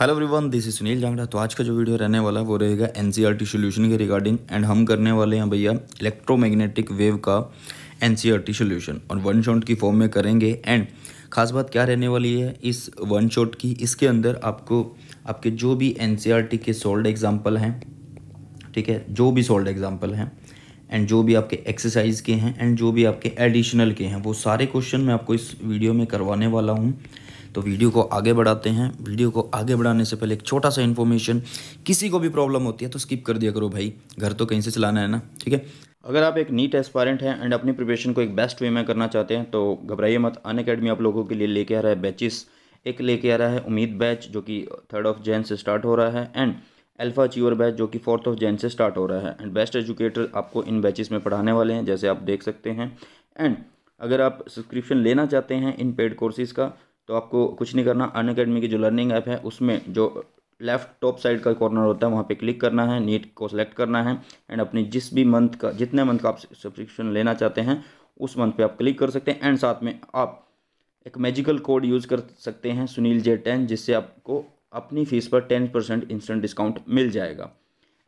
Hello everyone this is Sunil Jangra तो आज का जो वीडियो रहने वाला है वो रहेगा N C R T solution के रिगार्डिंग एंड हम करने वाले हैं भैया इलेक्ट्रोमैग्नेटिक वेव का N C R T solution और वन शॉट की फॉर्म में करेंगे एंड खास बात क्या रहने वाली है इस वन शॉट की इसके अंदर आपको आपके जो भी एन सी आर टी के सोल्ड एग्जाम्पल हैं ठीक है जो भी सोल्ड एग्जाम्पल हैं एंड जो भी आपके एक्सरसाइज के हैं एंड जो भी आपके एडिशनल के हैं वो सारे क्वेश्चन मैं आपको इस वीडियो में करवाने वाला हूँ तो वीडियो को आगे बढ़ाते हैं वीडियो को आगे बढ़ाने से पहले एक छोटा सा इन्फॉर्मेशन किसी को भी प्रॉब्लम होती है तो स्किप कर दिया करो भाई घर तो कहीं से चलाना है ना ठीक है अगर आप एक नीट एस्पायरेंट हैं एंड अपनी प्रिपरेशन को एक बेस्ट वे में करना चाहते हैं तो घबराइए मत अन अकेडमी आप लोगों के लिए लेके आ रहा है बैचेस एक लेके आ रहा है उम्मीद बैच जो कि थर्ड ऑफ जैन से स्टार्ट हो रहा है एंड अल्फा अचीवर बैच जो कि फोर्थ ऑफ जैन से स्टार्ट हो रहा है एंड बेस्ट एजुकेटर आपको इन बैचेस में पढ़ाने वाले हैं जैसे आप देख सकते हैं एंड अगर आप सब्सक्रिप्शन लेना चाहते हैं इन पेड कोर्सेज़ का तो आपको कुछ नहीं करना अन अकेडमी की जो लर्निंग ऐप है उसमें जो लेफ्ट टॉप साइड का कॉर्नर होता है वहाँ पे क्लिक करना है नीट को सिलेक्ट करना है एंड अपनी जिस भी मंथ का जितने मंथ का आप सब्सक्रिप्शन लेना चाहते हैं उस मंथ पे आप क्लिक कर सकते हैं एंड साथ में आप एक मैजिकल कोड यूज़ कर सकते हैं सुनील जे टेन जिससे आपको अपनी फ़ीस पर टेन परसेंट इंस्टेंट डिस्काउंट मिल जाएगा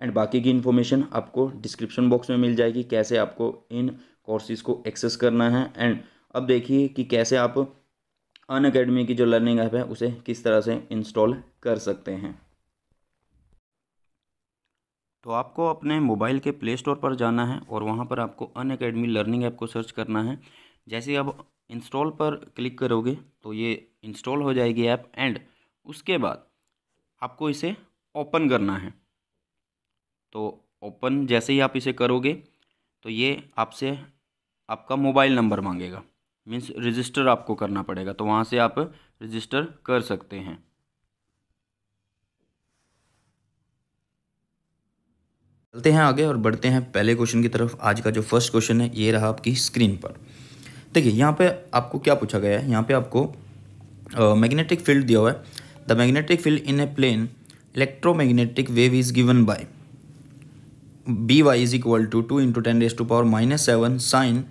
एंड बाकी की इन्फॉर्मेशन आपको डिस्क्रिप्शन बॉक्स में मिल जाएगी कैसे आपको इन कोर्सेज़ को एक्सेस करना है एंड अब देखिए कि कैसे आप अन अकेडमी की जो लर्निंग ऐप है उसे किस तरह से इंस्टॉल कर सकते हैं तो आपको अपने मोबाइल के प्ले स्टोर पर जाना है और वहाँ पर आपको अन अकेडमी लर्निंग ऐप को सर्च करना है जैसे आप इंस्टॉल पर क्लिक करोगे तो ये इंस्टॉल हो जाएगी ऐप एंड उसके बाद आपको इसे ओपन करना है तो ओपन जैसे ही आप इसे करोगे तो ये आपसे आपका मोबाइल नंबर मांगेगा मीन्स रजिस्टर आपको करना पड़ेगा तो वहाँ से आप रजिस्टर कर सकते हैं चलते हैं आगे और बढ़ते हैं पहले क्वेश्चन की तरफ आज का जो फर्स्ट क्वेश्चन है ये रहा आपकी स्क्रीन पर देखिए यहाँ पे आपको क्या पूछा गया है यहाँ पे आपको मैग्नेटिक फील्ड दिया हुआ है the magnetic field in a plane electromagnetic wave is given by B Y is equal to two into ten raise to power minus seven sine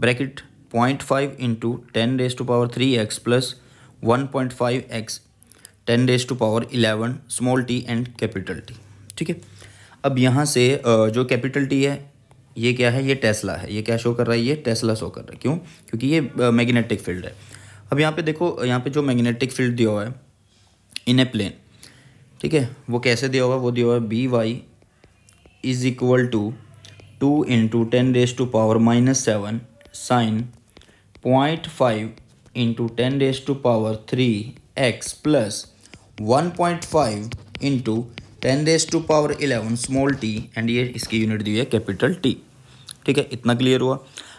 bracket point five into ten raise to power three X plus one point five X ten raise to power eleven small T and capital T ठीक है अब यहाँ से जो capital T है ये क्या है ये टेस्ला है ये क्या शो कर रहा है ये टेस्ला शो कर रहा है क्यों क्योंकि ये मैग्नेटिक फील्ड है अब यहाँ पे देखो यहाँ पे जो मैग्नेटिक फील्ड दिया हुआ है इन ए प्लेन ठीक है वो कैसे दिया हुआ है वो दिया हुआ है B Y is equal to two into ten raise to power minus seven sine point five into ten raise to power three X plus one point five into ten raise to power eleven small T and ये इसकी unit दी है capital T ठीक है इतना clear हुआ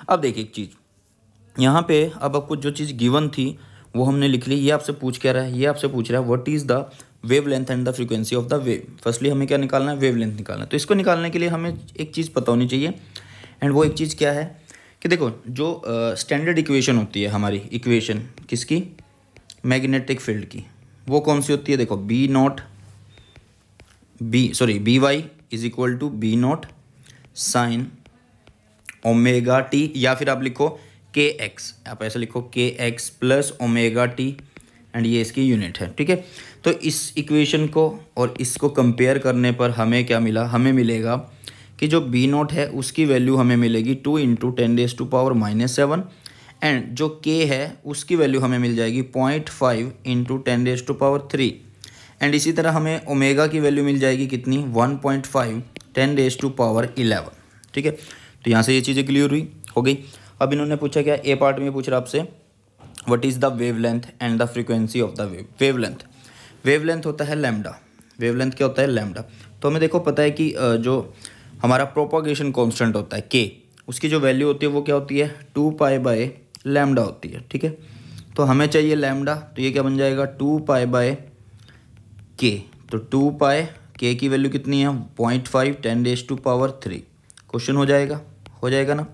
अब देखिए एक चीज़ यहाँ पे अब आपको जो चीज़ गिवन थी वो हमने लिख ली ये आपसे पूछ क्या रहा है ये आपसे पूछ रहा है what is the wavelength and the frequency of the wave firstly हमें क्या निकालना है वेव लेंथ निकालना है तो इसको निकालने के लिए हमें एक चीज़ पता होनी चाहिए एंड वो एक चीज़ क्या है कि देखो जो स्टैंडर्ड इक्वेशन होती है हमारी इक्वेशन किसकी मैग्नेटिक फील्ड की वो कौन सी होती है देखो B not B sorry B Y is equal to B not sine omega T या फिर आप लिखो के एक्स आप ऐसा लिखो के X plus omega T and ये इसकी यूनिट है ठीक है तो इस इक्वेशन को और इसको कंपेयर करने पर हमें क्या मिला हमें मिलेगा कि जो बी नोट है उसकी वैल्यू हमें मिलेगी two into ten raise to power minus seven and जो के है उसकी वैल्यू हमें मिल जाएगी point five into ten raise to power three and इसी तरह हमें ओमेगा की वैल्यू मिल जाएगी कितनी one point five ten raise to power eleven ठीक है तो यहाँ से ये चीज़ें क्लियर हुई हो गई अब इन्होंने पूछा क्या ए पार्ट में पूछ रहा आपसे what is the wavelength and the frequency of the wave wavelength wavelength होता है लेमडा वेव लेंथ क्या होता है लेमडा तो हमें देखो पता है कि जो हमारा प्रोपोगेशन कॉन्स्टेंट होता है के उसकी जो वैल्यू होती है वो क्या होती है टू पाई बाय लैमडा होती है ठीक है तो हमें चाहिए लैमडा तो ये क्या बन जाएगा टू पाई बाय के तो टू पाए के की वैल्यू कितनी है point five ten raise to power three question हो जाएगा हो जाएगा ना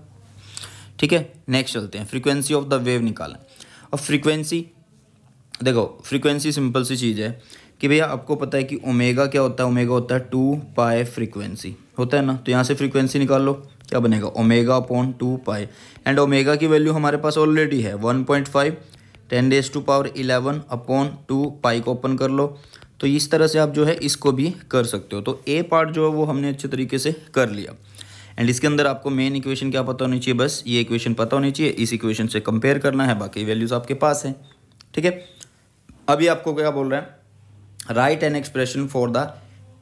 ठीक है नेक्स्ट चलते हैं फ्रीक्वेंसी ऑफ द वेव निकालें और फ्रीक्वेंसी देखो फ्रीक्वेंसी सिंपल सी चीज़ है कि भैया आपको पता है कि ओमेगा क्या होता है ओमेगा होता है टू पाए फ्रीक्वेंसी होता है ना तो यहाँ से फ्रीक्वेंसी निकाल लो क्या बनेगा omega upon two pi and omega की वैल्यू हमारे पास ऑलरेडी है one point five ten raise to power eleven upon two pi को ओपन कर लो तो इस तरह से आप जो है इसको भी कर सकते हो तो ए पार्ट जो है वो हमने अच्छे तरीके से कर लिया एंड इसके अंदर आपको मेन इक्वेशन क्या पता होनी चाहिए बस ये इक्वेशन पता होनी चाहिए इस इक्वेशन से कंपेयर करना है बाकी वैल्यूज़ आपके पास हैं ठीक है अभी आपको क्या बोल रहे हैं write an expression for the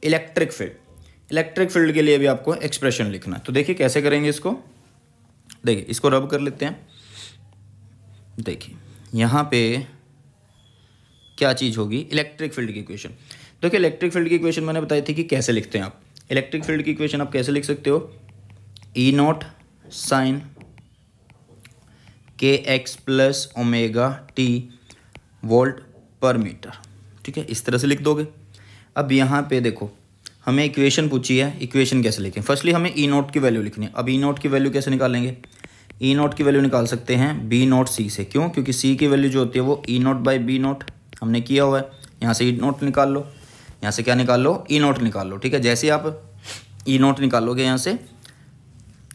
electric field electric field के लिए भी आपको एक्सप्रेशन लिखना है तो देखिए कैसे करेंगे इसको देखिए इसको रब कर लेते हैं देखिए यहाँ पे क्या चीज़ होगी इलेक्ट्रिक फील्ड की इक्वेशन देखिए इलेक्ट्रिक फील्ड की इक्वेशन मैंने बताई थी कि कैसे लिखते हैं आप इलेक्ट्रिक फील्ड की इक्वेशन आप कैसे लिख सकते हो E naught sine K X plus omega T volt per metre ठीक है इस तरह से लिख दोगे अब यहाँ पे देखो हमें इक्वेशन पूछी है इक्वेशन कैसे लिखें फर्स्टली हमें ई e नोट की वैल्यू लिखनी है अब ई e नोट की वैल्यू कैसे निकालेंगे ई e नोट की वैल्यू निकाल सकते हैं बी नोट सी से क्यों क्योंकि सी की वैल्यू जो होती है वो E naught by B naught हमने किया हुआ है यहाँ से ई नोट निकाल लो यहाँ से क्या निकाल लो ई नोट निकाल लो ठीक है जैसे आप ई नोट निकालोगे यहाँ से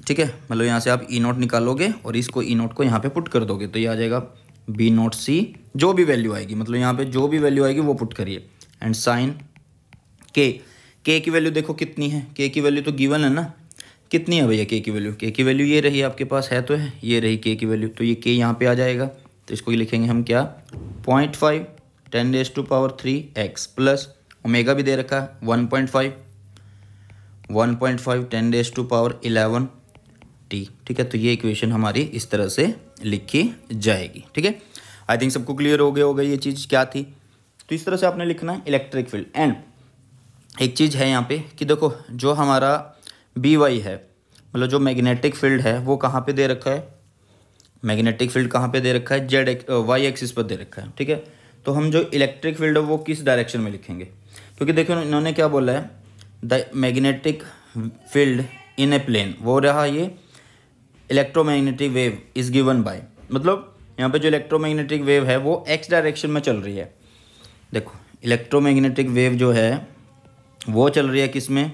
ठीक है मतलब यहाँ से आप ई नोट निकालोगे और इसको ई नोट को यहाँ पर पुट कर दोगे तो ये आ जाएगा बी नोट सी जो भी वैल्यू आएगी मतलब यहाँ पर जो भी वैल्यू आएगी वो पुट करिए एंड साइन के के की वैल्यू देखो कितनी है के की वैल्यू तो गिवन है ना कितनी है भैया के की वैल्यू के की वैल्यू ये रही आपके पास है तो है ये रही के की वैल्यू तो ये के यहाँ पे आ जाएगा तो इसको लिखेंगे हम क्या point five ten raise to power three X plus omega भी दे रखा है one point five one point five ten raise to power eleven T ठीक है तो ये इक्वेशन हमारी इस तरह से लिखी जाएगी ठीक है आई थिंक सबको क्लियर हो गया होगा ये चीज़ क्या थी तो इस तरह से आपने लिखना है इलेक्ट्रिक फील्ड एंड एक चीज़ है यहाँ पे कि देखो जो हमारा बी वाई है मतलब जो मैग्नेटिक फील्ड है वो कहाँ पे दे रखा है मैग्नेटिक फील्ड कहाँ पे दे रखा है जेड एक, वाई एक्सिस पर दे रखा है ठीक है तो हम जो इलेक्ट्रिक फील्ड है वो किस डायरेक्शन में लिखेंगे क्योंकि देखो इन्होंने क्या बोला है the magnetic field in a plane वो रहा ये electromagnetic wave is given by मतलब यहाँ पे जो इलेक्ट्रोमैग्नेटिक वेव है वो एक्स डायरेक्शन में चल रही है देखो इलेक्ट्रोमैग्नेटिक वेव जो है वो चल रही है किस में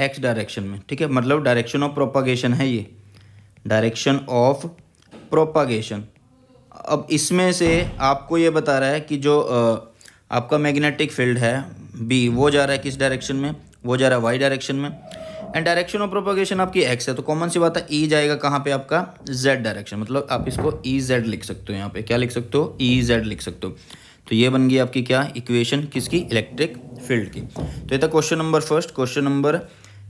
एक्स डायरेक्शन में ठीक है मतलब डायरेक्शन ऑफ प्रोपागेशन है ये डायरेक्शन ऑफ प्रोपागेशन अब इसमें से आपको ये बता रहा है कि जो आपका मैग्नेटिक फील्ड है बी वो जा रहा है किस डायरेक्शन में वो जा रहा है वाई डायरेक्शन में एंड डायरेक्शन ऑफ प्रोपागेशन आपकी एक्स है तो कॉमन सी बात है ई e जाएगा कहाँ पे आपका जेड डायरेक्शन मतलब आप इसको ई e जेड लिख सकते हो यहाँ पे क्या लिख सकते हो ई e जेड लिख सकते हो तो ये बन गई आपकी क्या इक्वेशन किसकी इलेक्ट्रिक फील्ड की तो ये था question number first question number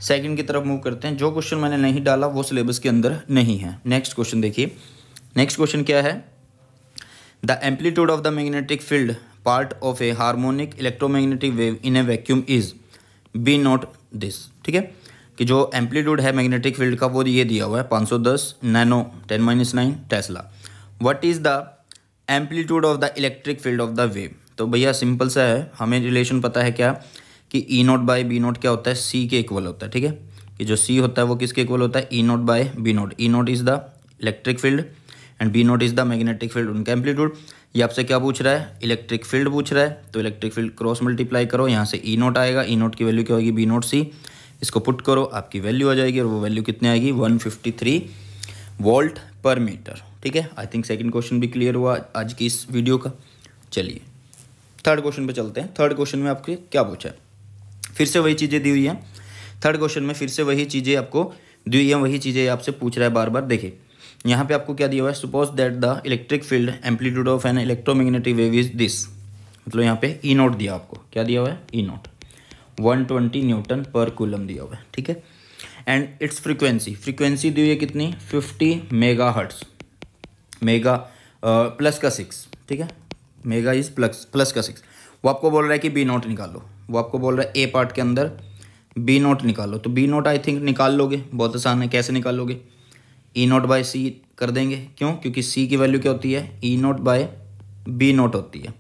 second की तरफ मूव करते हैं जो क्वेश्चन मैंने नहीं डाला वो सिलेबस के अंदर नहीं है नेक्स्ट क्वेश्चन देखिए नेक्स्ट क्वेश्चन क्या है the amplitude of the magnetic field part of a harmonic electromagnetic wave in a vacuum is B naught this ठीक है कि जो एम्पलीट्यूड है मैग्नेटिक फील्ड का वो ये दिया हुआ है 510 nano ten minus nine tesla what is the amplitude of the electric field of the wave तो भैया सिंपल सा है हमें रिलेशन पता है क्या कि E naught by B naught क्या होता है सी के इक्वल होता है ठीक है कि जो सी होता है वो किसके इक्वल होता है E naught by B naught E naught is the electric field and B naught is the magnetic field उनका एम्पलीट्यूड ये आपसे क्या पूछ रहा है इलेक्ट्रिक फील्ड पूछ रहा है तो इलेक्ट्रिक फील्ड क्रॉस मल्टीप्लाई करो यहाँ से ई नोट आएगा ई नोट की वैल्यू क्या होगी बी नोट सी इसको पुट करो आपकी वैल्यू आ जाएगी और वो वैल्यू कितनी आएगी 153 वोल्ट पर मीटर ठीक है आई थिंक सेकेंड क्वेश्चन भी क्लियर हुआ आज की इस वीडियो का चलिए थर्ड क्वेश्चन पे चलते हैं थर्ड क्वेश्चन में आपके क्या पूछा है फिर से वही चीज़ें दी हुई हैं थर्ड क्वेश्चन में फिर से वही चीज़ें आपको दी हुई हैं वही चीज़ें आपसे पूछ रहा है बार बार देखिए यहाँ पे आपको क्या दिया हुआ है suppose that the electric field amplitude of an electromagnetic wave is this मतलब यहाँ पे ई e नोट दिया आपको क्या दिया हुआ है E naught one twenty newton per coulomb दिया हुआ है ठीक है एंड इट्स फ्रीक्वेंसी फ्रीक्वेंसी दी हुई है कितनी fifty mega hertz mega plus का सिक्स ठीक है मेगा इज प्लस प्लस का सिक्स वो आपको बोल रहा है कि बी नोट निकालो वो आपको बोल रहा है ए पार्ट के अंदर बी नोट निकालो तो बी नोट आई थिंक निकाल लोगे बहुत आसान है कैसे निकालोगे ई नोट बाय सी कर देंगे क्यों क्योंकि सी की वैल्यू क्या होती है E naught by B naught होती है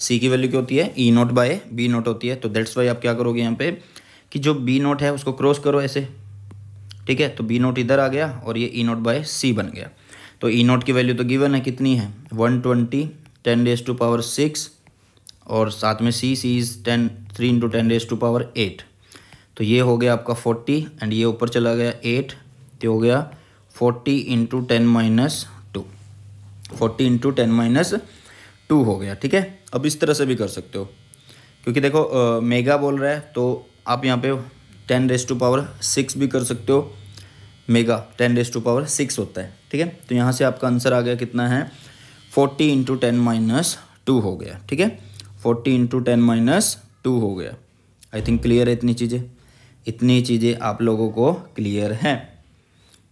सी की वैल्यू क्या होती है E naught by B naught होती है तो दैट्स वाई आप क्या करोगे यहाँ पे कि जो बी नोट है उसको क्रॉस करो ऐसे ठीक है तो बी नोट इधर आ गया और ये ई नोट बाय सी बन गया तो ई e नोट की वैल्यू तो गिवन है कितनी है one twenty ten raise to power six और साथ में C C is ten three into ten raise to power eight तो ये हो गया आपका फोर्टी एंड ये ऊपर चला गया एट तो हो गया forty into ten minus two forty into ten minus two हो गया ठीक है अब इस तरह से भी कर सकते हो क्योंकि देखो आ, मेगा बोल रहा है तो आप यहाँ पे ten raise to power six भी कर सकते हो mega ten raise to power six होता है ठीक है तो यहाँ से आपका आंसर आ गया कितना है forty into ten minus two हो गया ठीक है forty into ten minus two हो गया आई थिंक क्लियर है इतनी चीज़ें इतनी चीज़ें आप लोगों को क्लियर हैं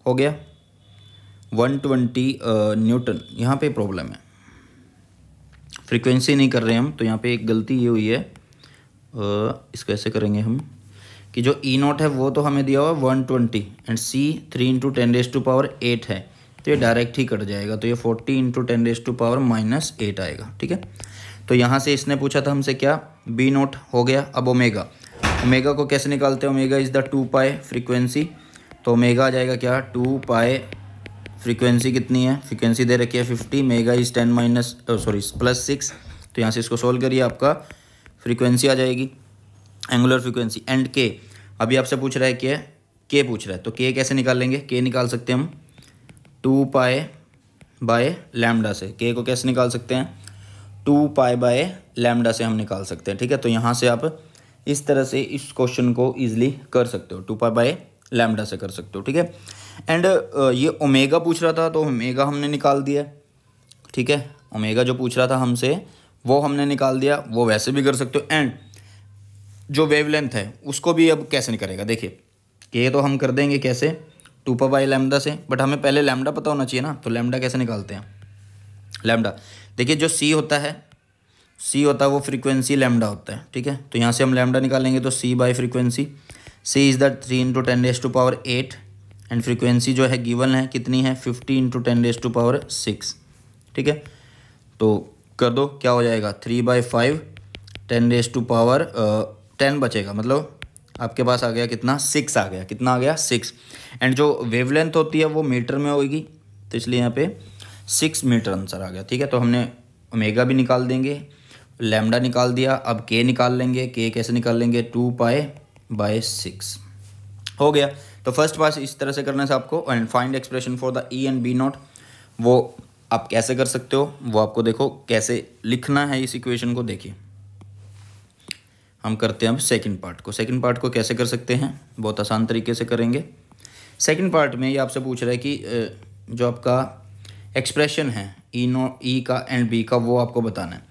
हो गया वन ट्वेंटी न्यूटन यहाँ पे प्रॉब्लम है फ्रीक्वेंसी नहीं कर रहे हम तो यहाँ पे एक गलती ये हुई है uh, इसको ऐसे करेंगे हम कि जो ई e नोट है वो तो हमें दिया हुआ है one twenty and C three into ten raise to power eight है तो ये डायरेक्ट ही कट जाएगा तो ये forty into ten raise to power minus eight आएगा ठीक है तो यहाँ से इसने पूछा था हमसे क्या बी नोट हो गया अब ओमेगा ओमेगा को कैसे निकालते हैं omega is the two pi frequency तो ओमेगा आ जाएगा क्या टू पाए फ्रिक्वेंसी कितनी है फ्रिक्वेंसी दे रखी है fifty mega is ten minus sorry plus six तो यहाँ से इसको सोल्व करिए आपका फ्रिक्वेंसी आ जाएगी एंगुलर फ्रिक्वेंसी एंड के अभी आपसे पूछ रहा है के के पूछ रहा है तो के कैसे निकाल लेंगे के निकाल सकते हैं हम टू पाए बाय लैमडा से के को कैसे निकाल सकते हैं टू पाए बाय लैमडा से हम निकाल सकते हैं ठीक है तो यहाँ से आप इस तरह से इस क्वेश्चन को ईजिली कर सकते हो टू पाए बाय लैमडा से कर सकते हो ठीक है एंड ये ओमेगा पूछ रहा था तो ओमेगा हमने निकाल दिया ठीक है ओमेगा जो पूछ रहा था हमसे वो हमने निकाल दिया वो वैसे भी कर सकते हो एंड जो वेवलेंथ है उसको भी अब कैसे निकालेगा देखिए ये तो हम कर देंगे कैसे टू पा बाई लैमडा से बट हमें पहले लैमडा पता होना चाहिए ना तो लैमडा कैसे निकालते हैं लैमडा देखिए जो सी होता है सी होता है वो फ्रीक्वेंसी लैमडा होता है ठीक है तो यहाँ से हम लैमडा निकालेंगे तो C by frequency C is the three into ten raise to power eight and frequency जो है गिवन है कितनी है fifty into ten raise to power six ठीक है तो कर दो क्या हो जाएगा three by five ten raise to power ten बचेगा मतलब आपके पास आ गया कितना सिक्स आ गया कितना आ गया सिक्स एंड जो वेवलेंथ होती है वो मीटर में होगी तो इसलिए यहाँ पे सिक्स मीटर आंसर आ गया ठीक है तो हमने ओमेगा भी निकाल देंगे लैमडा निकाल दिया अब के निकाल लेंगे के कैसे निकाल लेंगे टू पाए बाय सिक्स हो गया तो फर्स्ट पास इस तरह से करना है आपको and find expression for the E and B naught वो आप कैसे कर सकते हो वो आपको देखो कैसे लिखना है इस इक्वेशन को देखिए हम करते हैं अब सेकंड पार्ट को सेकंड पार्ट को कैसे कर सकते हैं बहुत आसान तरीके से करेंगे सेकंड पार्ट में ये आपसे पूछ रहा है कि जो आपका एक्सप्रेशन है ई नो ई का एंड बी का वो आपको बताना है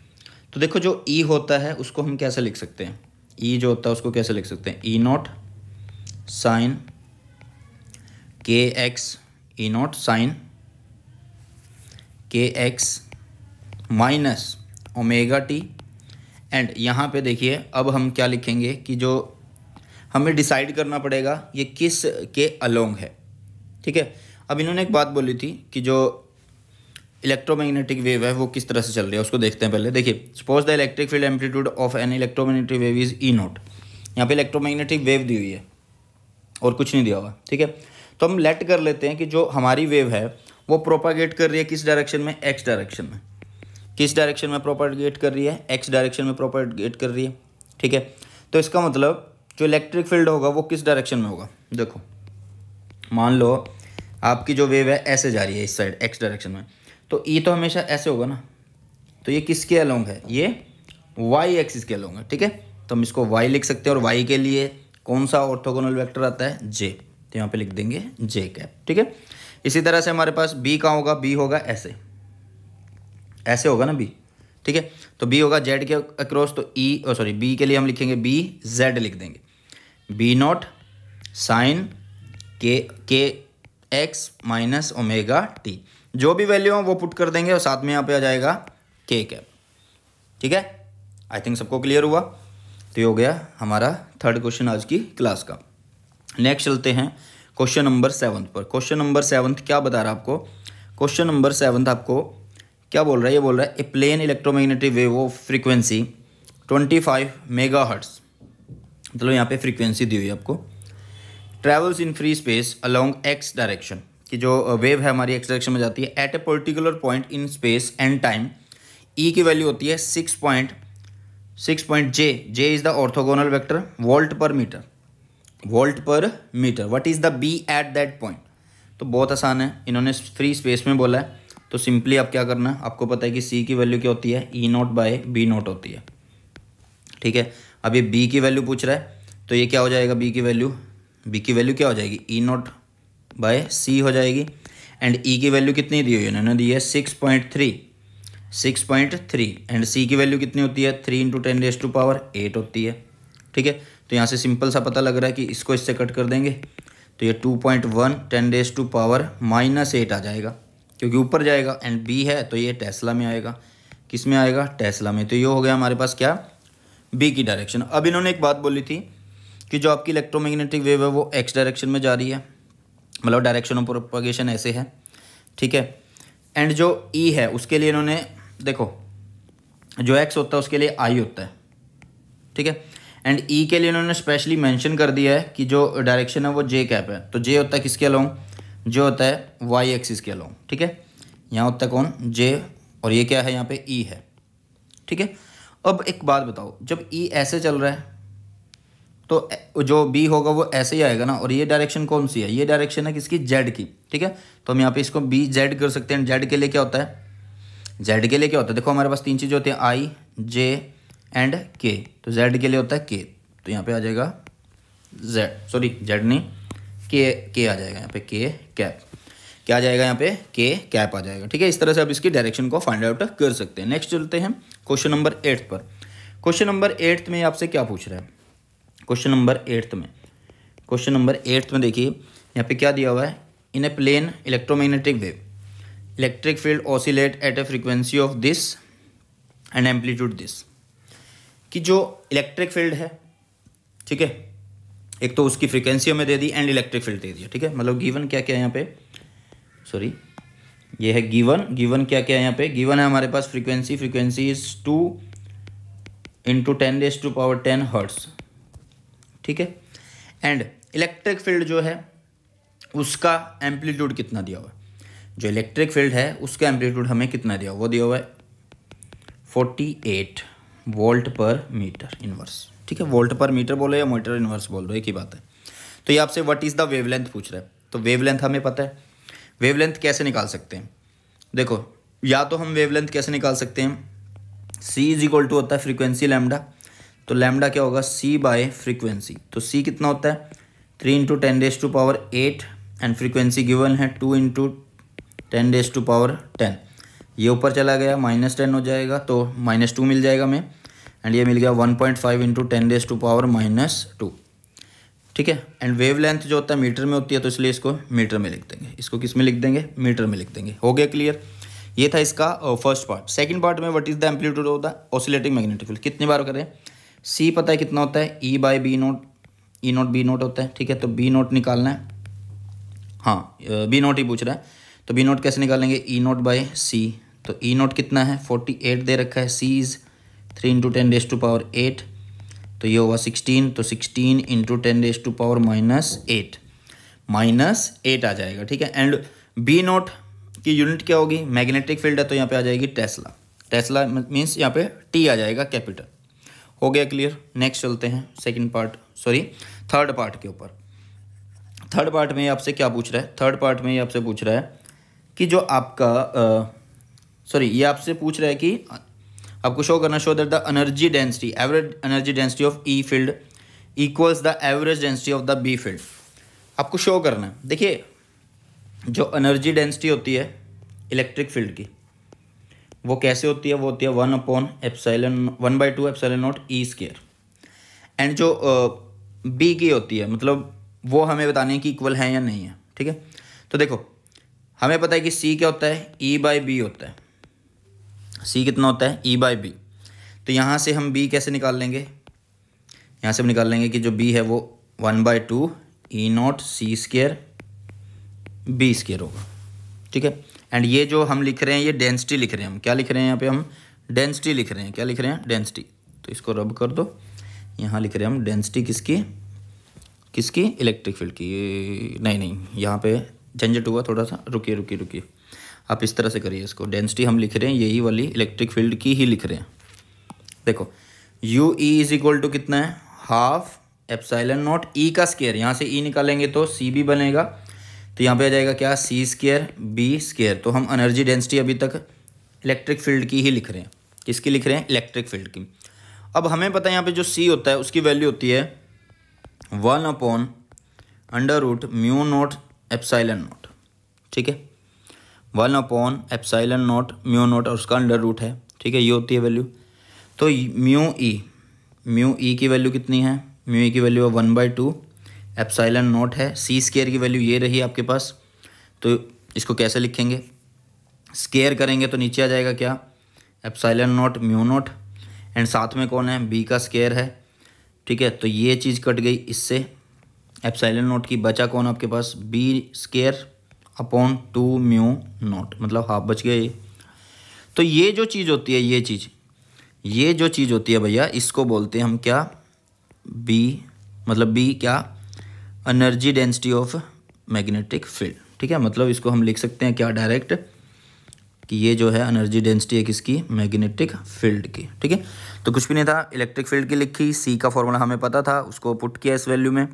तो देखो जो ई e होता है उसको हम कैसे लिख सकते हैं ई e जो होता है उसको कैसे लिख सकते हैं E naught sine K X E naught sine K X minus omega T and यहाँ पे देखिए अब हम क्या लिखेंगे कि जो हमें डिसाइड करना पड़ेगा ये किस के अलोंग है ठीक है अब इन्होंने एक बात बोली थी कि जो इलेक्ट्रोमैग्नेटिक वेव है वो किस तरह से चल रही है उसको देखते हैं पहले देखिए suppose the electric field amplitude of an electromagnetic wave is E naught यहाँ पे इलेक्ट्रोमैग्नेटिक वेव दी हुई है और कुछ नहीं दिया हुआ ठीक है तो हम लेट कर लेते हैं कि जो हमारी वेव है वो प्रोपागेट कर रही है किस डायरेक्शन में एक्स डायरेक्शन में किस डायरेक्शन में प्रोपागेट कर रही है एक्स डायरेक्शन में प्रोपागेट कर रही है ठीक है तो इसका मतलब जो इलेक्ट्रिक फील्ड होगा वो किस डायरेक्शन में होगा देखो मान लो आपकी जो वेव है ऐसे जा रही है इस साइड एक्स डायरेक्शन में तो ई e तो हमेशा ऐसे होगा ना तो ये किसके अलोंग है ये वाई एक्सिस के अलोंग है ठीक है तो हम इसको वाई लिख सकते हैं और वाई के लिए कौन सा ऑर्थोगोनल वेक्टर आता है जे तो यहाँ पे लिख देंगे जे कैप ठीक है इसी तरह से हमारे पास बी कहाँ होगा बी होगा ऐसे ऐसे होगा ना बी ठीक है तो बी होगा जेड के अक्रॉस तो ई सॉरी बी के लिए हम लिखेंगे बी जेड लिख देंगे बी नॉट साइन के के एक्स माइनस ओमेगा टी जो भी वैल्यू हो वो पुट कर देंगे और साथ में यहाँ पे आ जाएगा के कैप ठीक है आई थिंक सबको क्लियर हुआ तो ये हो गया हमारा थर्ड क्वेश्चन आज की क्लास का नेक्स्ट चलते हैं क्वेश्चन नंबर सेवन्थ पर क्वेश्चन नंबर सेवन्थ क्या बता रहा है आपको क्वेश्चन नंबर सेवन्थ आपको क्या बोल रहा है ये बोल रहा है a plane electromagnetic wave of frequency 25 mega hertz मतलब यहाँ पे फ्रीक्वेंसी दी हुई है आपको travels in free space along X direction कि जो वेव है हमारी एक्स डायरेक्शन में जाती है at a particular point in space and time E की वैल्यू होती है six point six point J J is the orthogonal vector volt per metre volt per metre what is the B at that point तो बहुत आसान है इन्होंने free space में बोला है तो सिंपली आप क्या करना है आपको पता है कि सी की वैल्यू क्या होती है E naught by B naught होती है ठीक है अब ये बी की वैल्यू पूछ रहा है तो ये क्या हो जाएगा बी की वैल्यू बी की वैल्यू क्या हो जाएगी ई नॉट बाय सी हो जाएगी एंड ई e की वैल्यू कितनी दी हुई इन्होंने दी है six point three six point three and C की वैल्यू कितनी होती है three into ten raise to power eight होती है ठीक है तो यहाँ से सिंपल सा पता लग रहा है कि इसको इससे कट कर देंगे तो ये two point one ten raise to power minus eight आ जाएगा क्योंकि ऊपर जाएगा एंड बी है तो ये टेस्ला में आएगा किस में आएगा टेस्ला में तो ये हो गया हमारे पास क्या बी की डायरेक्शन अब इन्होंने एक बात बोली थी कि जो आपकी इलेक्ट्रोमैग्नेटिक वेव है वो एक्स डायरेक्शन में जा रही है मतलब डायरेक्शन ऑफ प्रोपगेशन ऐसे है ठीक है एंड जो ई e है उसके लिए इन्होंने देखो जो एक्स होता है उसके लिए आई होता है ठीक है एंड ई e के लिए इन्होंने स्पेशली मैंशन कर दिया है कि जो डायरेक्शन है वो जे कैप है तो जे होता है किसके अलाउंग जो होता है वाई एक्सिस के अलॉन्ग ठीक है यहाँ होता है कौन जे और ये क्या है यहाँ पे ई e है ठीक है अब एक बात बताओ जब ई e ऐसे चल रहा है तो जो बी होगा वो ऐसे ही आएगा ना और ये डायरेक्शन कौन सी है ये डायरेक्शन है किसकी जेड की ठीक है तो हम यहाँ पे इसको बी जेड कर सकते हैं जेड के लिए क्या होता है जेड के लिए क्या होता है देखो हमारे पास तीन चीज़ें होती हैं आई जे एंड के तो जेड के लिए होता है के तो यहाँ पे आ जाएगा जेड सॉरी जेड नहीं के के आ जाएगा यहाँ पे के कैप क्या आ जाएगा यहाँ पे के कैप आ जाएगा ठीक है इस तरह से आप इसकी डायरेक्शन को फाइंड आउट कर सकते हैं नेक्स्ट चलते हैं क्वेश्चन नंबर एट्थ पर क्वेश्चन नंबर एट्थ में आपसे क्या पूछ रहा है क्वेश्चन नंबर एट्थ में क्वेश्चन नंबर एट्थ में देखिए यहाँ पे क्या दिया हुआ है in a plane electromagnetic wave electric field oscillate at a frequency of this and amplitude this कि जो इलेक्ट्रिक फील्ड है ठीक है एक तो उसकी फ्रिक्वेंसी हमें दे दी एंड इलेक्ट्रिक फील्ड दे दिया ठीक है मतलब गिवन क्या क्या है यहाँ पे सॉरी ये है गिवन गिवन क्या क्या है यहाँ पे गिवन है हमारे पास frequency frequency is two into ten raise to power ten hertz ठीक है एंड इलेक्ट्रिक फील्ड जो है उसका एम्पलीट्यूड कितना दिया हुआ है जो इलेक्ट्रिक फील्ड है उसका एम्पलीट्यूड हमें कितना दिया हुआ वो दिया हुआ है forty eight volt per metre inverse ठीक है वोल्ट पर मीटर बोलो या मीटर इन्वर्स बोल रहे एक ही बात है तो ये आपसे व्हाट इज़ द वेवलेंथ पूछ रहा है तो वेवलेंथ हमें पता है वेवलेंथ कैसे निकाल सकते हैं देखो या तो हम वेवलेंथ कैसे निकाल सकते हैं सी इज इक्वल टू होता है फ्रीक्वेंसी लैमडा तो लैमडा क्या होगा सी बाय फ्रीक्वेंसी तो सी कितना होता है three into ten raise to power eight and frequency given है two into ten raise to power ten ये ऊपर चला गया माइनस टेन हो जाएगा तो माइनस टू मिल जाएगा हमें एंड ये मिल गया one point five into ten raise to power minus two ठीक है एंड वेव लेंथ जो होता है मीटर में होती है तो इसलिए इसको मीटर में लिख देंगे इसको किस में लिख देंगे मीटर में लिख देंगे हो गया क्लियर ये था इसका फर्स्ट पार्ट सेकंड पार्ट में what is the amplitude of the oscillating magnetic field कितनी बार करें सी पता है कितना होता है E by B naught E naught B naught होता है ठीक है तो बी नोट निकालना है हाँ बी नोट ही पूछ रहा है तो बी नोट कैसे निकालेंगे ई नोट बाई सी तो ई e नोट कितना है फोर्टी एट दे रखा है C is three into ten raise to power eight तो ये होगा सिक्सटीन तो sixteen into ten raise to power minus eight minus eight आ जाएगा ठीक है एंड बी नोट की यूनिट क्या होगी मैग्नेटिक फील्ड है तो यहाँ पे आ जाएगी टेस्ला टेस्ला मीन्स यहाँ पे टी आ जाएगा कैपिटल हो गया क्लियर नेक्स्ट चलते हैं second part sorry third part के ऊपर थर्ड पार्ट में आपसे क्या पूछ रहा है थर्ड पार्ट में ये आपसे पूछ रहा है कि जो आपका सॉरी ये आपसे पूछ रहा है कि आपको शो करना show that the energy density average energy density of E field equals the average density of the B field आपको शो करना है देखिए जो एनर्जी डेंसिटी होती है इलेक्ट्रिक फील्ड की वो कैसे होती है वो होती है one upon epsilon one by two epsilon naught E square and जो बी uh, की होती है मतलब वो हमें बताने की इक्वल है या नहीं है ठीक है तो देखो हमें पता है कि सी क्या होता है ई बाई बी होता है सी कितना होता है ई बाई बी तो यहाँ से हम बी कैसे निकाल लेंगे यहाँ से हम निकाल लेंगे कि जो बी है वो one by two E naught C square B square होगा ठीक है एंड ये जो हम लिख रहे हैं ये डेंसिटी लिख रहे हैं हम क्या लिख रहे हैं यहाँ पे हम डेंसिटी लिख रहे हैं क्या लिख रहे हैं डेंसिटी तो इसको रब कर दो यहाँ लिख रहे हैं हम डेंसिटी किसकी किसकी इलेक्ट्रिक फील्ड की नहीं नहीं यहाँ पे झंझट हुआ थोड़ा सा रुकिए रुकिए रुकिए आप इस तरह से करिए इसको डेंसिटी हम लिख रहे हैं यही वाली इलेक्ट्रिक फील्ड की ही लिख रहे हैं देखो U E is equal to कितना है हाफ एप्साइलन नॉट ई का स्केयर यहाँ से ई e निकालेंगे तो सी बी बनेगा तो यहाँ पे आ जाएगा क्या सी स्केयर बी स्केयर तो हम एनर्जी डेंसिटी अभी तक इलेक्ट्रिक फील्ड की ही लिख रहे हैं किसकी लिख रहे हैं इलेक्ट्रिक फील्ड की अब हमें पता है यहाँ पे जो सी होता है उसकी वैल्यू होती है one upon under root mu naught epsilon naught ठीक है one upon epsilon naught mu naught और उसका अंडर रूट है ठीक है ये होती है वैल्यू तो म्यू ई म्यू ई की वैल्यू कितनी है म्यू ई e की वैल्यू है one by two epsilon naught है सी स्केयर की वैल्यू ये रही आपके पास तो इसको कैसे लिखेंगे स्केयर करेंगे तो नीचे आ जाएगा क्या epsilon naught mu naught and साथ में कौन है बी का स्केयर है ठीक है तो ये चीज़ कट गई इससे एप्साइलन नोट की बचा कौन आपके पास B square upon two mu naught मतलब हाफ बच गया ये तो ये जो चीज़ होती है ये चीज़ ये जो चीज़ होती है भैया इसको बोलते हैं हम क्या बी मतलब बी क्या energy density of magnetic field ठीक है मतलब इसको हम लिख सकते हैं क्या डायरेक्ट कि ये जो है एनर्जी डेंसिटी है किसकी मैग्नेटिक फील्ड की ठीक है तो कुछ भी नहीं था इलेक्ट्रिक फील्ड की लिखी सी का फॉर्मूला हमें पता था उसको पुट किया इस वैल्यू में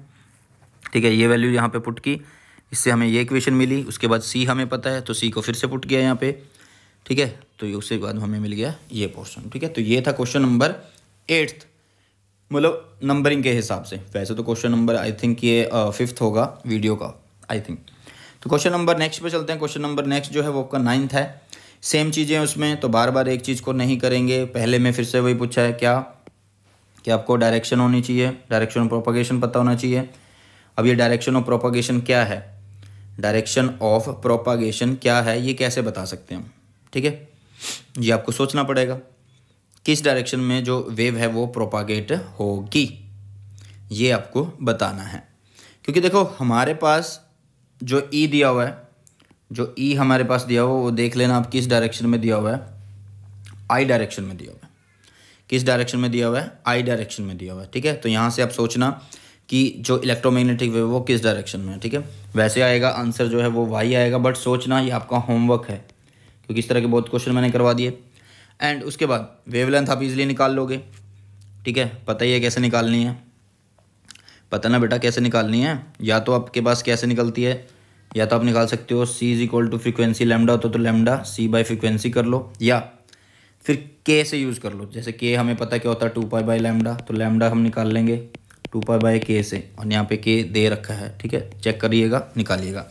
ठीक है ये वैल्यू यहाँ पे पुट की इससे हमें ये इक्वेशन मिली उसके बाद सी हमें पता है तो सी को फिर से पुट किया यहाँ पे ठीक है तो ये उसके बाद हमें मिल गया ये पोर्शन ठीक है तो ये था क्वेश्चन नंबर एट्थ मतलब नंबरिंग के हिसाब से वैसे तो क्वेश्चन नंबर आई थिंक ये फिफ्थ होगा वीडियो का आई थिंक तो क्वेश्चन नंबर नेक्स्ट पे चलते हैं क्वेश्चन नंबर नेक्स्ट जो है वो आपका नाइन्थ है सेम चीज़ें उसमें तो बार बार एक चीज़ को नहीं करेंगे पहले में फिर से वही पूछा है क्या कि आपको डायरेक्शन होनी चाहिए डायरेक्शन ऑफ प्रोपोगेशन पता होना चाहिए अब ये डायरेक्शन ऑफ प्रोपोगेशन क्या है डायरेक्शन ऑफ प्रोपागेशन क्या है ये कैसे बता सकते हैं हम ठीक है ये आपको सोचना पड़ेगा किस डायरेक्शन में जो वेव है वो प्रोपागेट होगी ये आपको बताना है क्योंकि देखो हमारे पास जो ई e दिया हुआ है जो ई e हमारे पास दिया हुआ वो देख लेना आप किस डायरेक्शन में दिया हुआ है आई डायरेक्शन में दिया हुआ है किस डायरेक्शन में दिया हुआ है आई डायरेक्शन में दिया हुआ है ठीक है तो यहाँ से आप सोचना कि जो इलेक्ट्रोमैग्नेटिक वेव वो किस डायरेक्शन में है ठीक है वैसे आएगा आंसर जो है वो वाई आएगा बट सोचना ये आपका होमवर्क है क्योंकि इस तरह के बहुत क्वेश्चन मैंने करवा दिए एंड उसके बाद वेवलेंथ आप इजीली निकाल लोगे ठीक है पता ही है कैसे निकालनी है पता ना बेटा कैसे निकालनी है या तो आपके पास कैसे निकलती है या तो आप निकाल सकते हो C is equal to frequency lambda होता तो लेमडा सी बाई फ्रिक्वेंसी कर लो या फिर के से यूज़ कर लो जैसे के हमें पता क्या होता है टू पाई बाई लेमडा तो लेमडा हम निकाल लेंगे टू पाई बाय के से और यहाँ पे के दे रखा है ठीक है चेक करिएगा निकालिएगा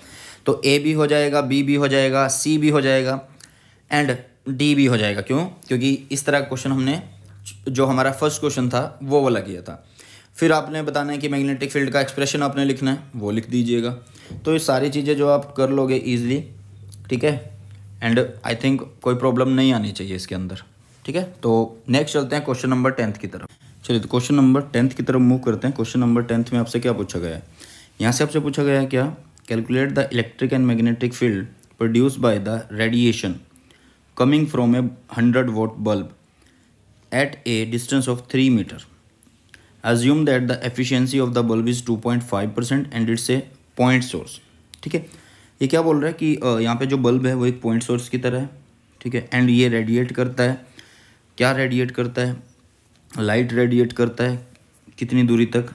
तो ए भी हो जाएगा बी भी हो जाएगा सी भी हो जाएगा एंड डी भी हो जाएगा क्यों क्योंकि इस तरह क्वेश्चन हमने जो हमारा फर्स्ट क्वेश्चन था वो वाला किया था फिर आपने बताना है कि मैग्नेटिक फील्ड का एक्सप्रेशन आपने लिखना है वो लिख दीजिएगा तो ये सारी चीज़ें जो आप कर लोगे ईजिली ठीक है एंड आई थिंक कोई प्रॉब्लम नहीं आनी चाहिए इसके अंदर ठीक है तो नेक्स्ट चलते हैं क्वेश्चन नंबर टेंथ की तरफ चलिए तो क्वेश्चन नंबर टेंथ की तरफ मूव करते हैं क्वेश्चन नंबर टेंथ में आपसे क्या पूछा गया है यहाँ से आपसे पूछा गया है क्या calculate the electric and magnetic field produce by the radiation coming from a hundred watt bulb at a distance of three metre assume that the efficiency bulb is two point five percent and it's a point source ठीक है ये क्या बोल रहा है कि यहाँ पे जो बल्ब है वो एक पॉइंट सोर्स की तरह है ठीक है एंड ये रेडिएट करता है क्या रेडिएट करता है लाइट रेडिएट करता है कितनी दूरी तक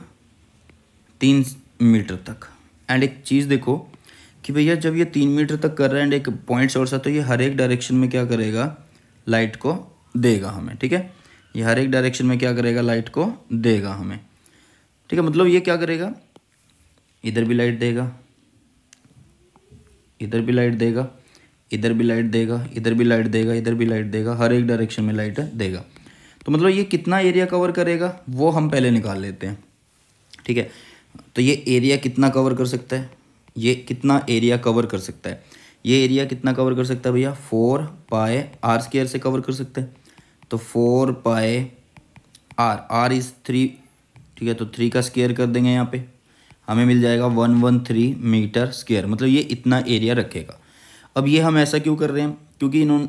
तीन मीटर तक एंड एक चीज़ देखो कि भैया जब ये तीन मीटर तक कर रहा है एंड एक पॉइंट सोर्स है तो ये हर एक डायरेक्शन में क्या करेगा लाइट को देगा हमें ठीक है ये हर एक डायरेक्शन में क्या करेगा लाइट को देगा हमें ठीक है मतलब ये क्या करेगा इधर भी लाइट देगा इधर भी लाइट देगा इधर भी लाइट देगा इधर भी लाइट देगा इधर भी लाइट देगा हर एक डायरेक्शन में लाइट देगा तो मतलब ये कितना एरिया कवर करेगा वो हम पहले निकाल लेते हैं ठीक है तो ये एरिया कितना कवर कर सकता है ये कितना एरिया कवर कर सकता है ये एरिया कितना कवर कर सकता है भैया फोर पाए आर स्केयर से कवर कर सकते हैं तो four pi are are is three ठीक है तो थ्री का स्केयर कर देंगे यहाँ पे हमें मिल जाएगा one one three metre square मतलब ये इतना एरिया रखेगा अब ये हम ऐसा क्यों कर रहे हैं क्योंकि इन्होंने